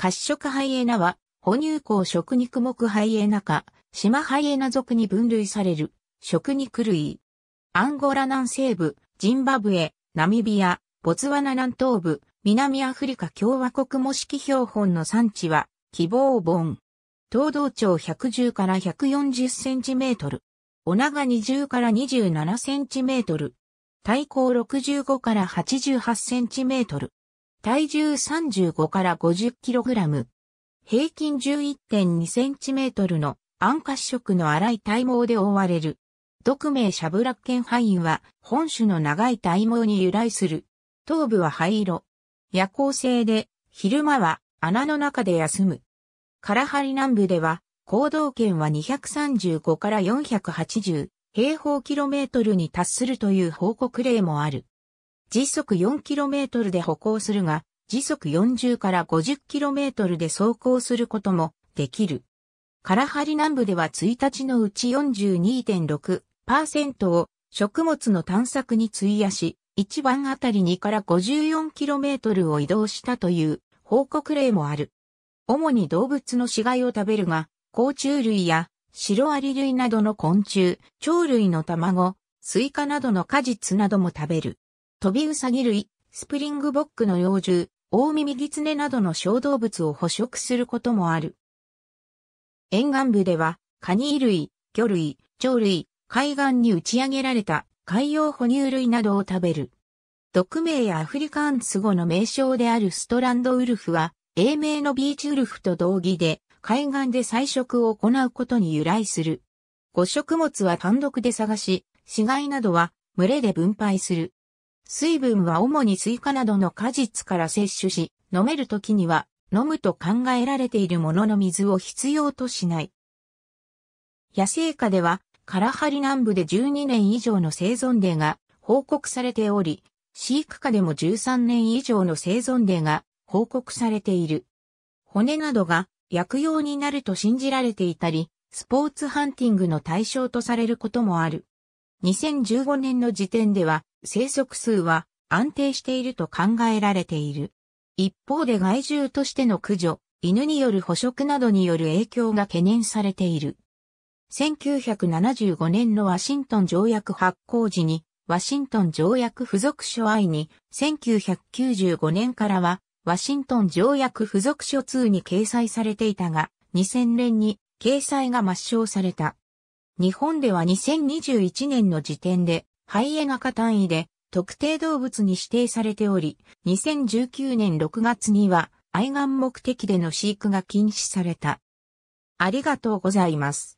褐色ハイエナは、哺乳口食肉目ハイエナ科、島ハイエナ属に分類される、食肉類。アンゴラ南西部、ジンバブエ、ナミビア、ボツワナ南東部、南アフリカ共和国模式標本の産地は、希望本。東道長110から140センチメートル。お長20から27センチメートル。体高65から88センチメートル。体重35から 50kg。平均 11.2cm の暗褐色の粗い体毛で覆われる。毒名シャブラッケンハインは本種の長い体毛に由来する。頭部は灰色。夜行性で昼間は穴の中で休む。カラハリ南部では行動圏は235から480平方キロメートルに達するという報告例もある。時速 4km で歩行するが、時速40から 50km で走行することもできる。カラハリ南部では1日のうち42.6%を食物の探索に費やし、1番あたり2から 54km を移動したという報告例もある。主に動物の死骸を食べるが、甲虫類やシロアリ類などの昆虫、鳥類の卵、スイカなどの果実なども食べる。飛びうさぎ類、スプリングボックの幼獣、大耳ギツネなどの小動物を捕食することもある。沿岸部では、カニ類、魚類、鳥類、海岸に打ち上げられた海洋哺乳類などを食べる。毒名やアフリカンツ語の名称であるストランドウルフは、英名のビーチウルフと同義で、海岸で採食を行うことに由来する。五食物は単独で探し、死骸などは群れで分配する。水分は主にスイカなどの果実から摂取し、飲める時には飲むと考えられているものの水を必要としない。野生下では、カラハリ南部で12年以上の生存例が報告されており、飼育下でも13年以上の生存例が報告されている。骨などが薬用になると信じられていたり、スポーツハンティングの対象とされることもある。2015年の時点では、生息数は安定していると考えられている。一方で害獣としての駆除、犬による捕食などによる影響が懸念されている。1975年のワシントン条約発行時に、ワシントン条約付属書 I に、1995年からは、ワシントン条約付属書 II に掲載されていたが、2000年に掲載が抹消された。日本では2021年の時点で、ハイエナ科単位で特定動物に指定されており、2019年6月には愛玩目的での飼育が禁止された。ありがとうございます。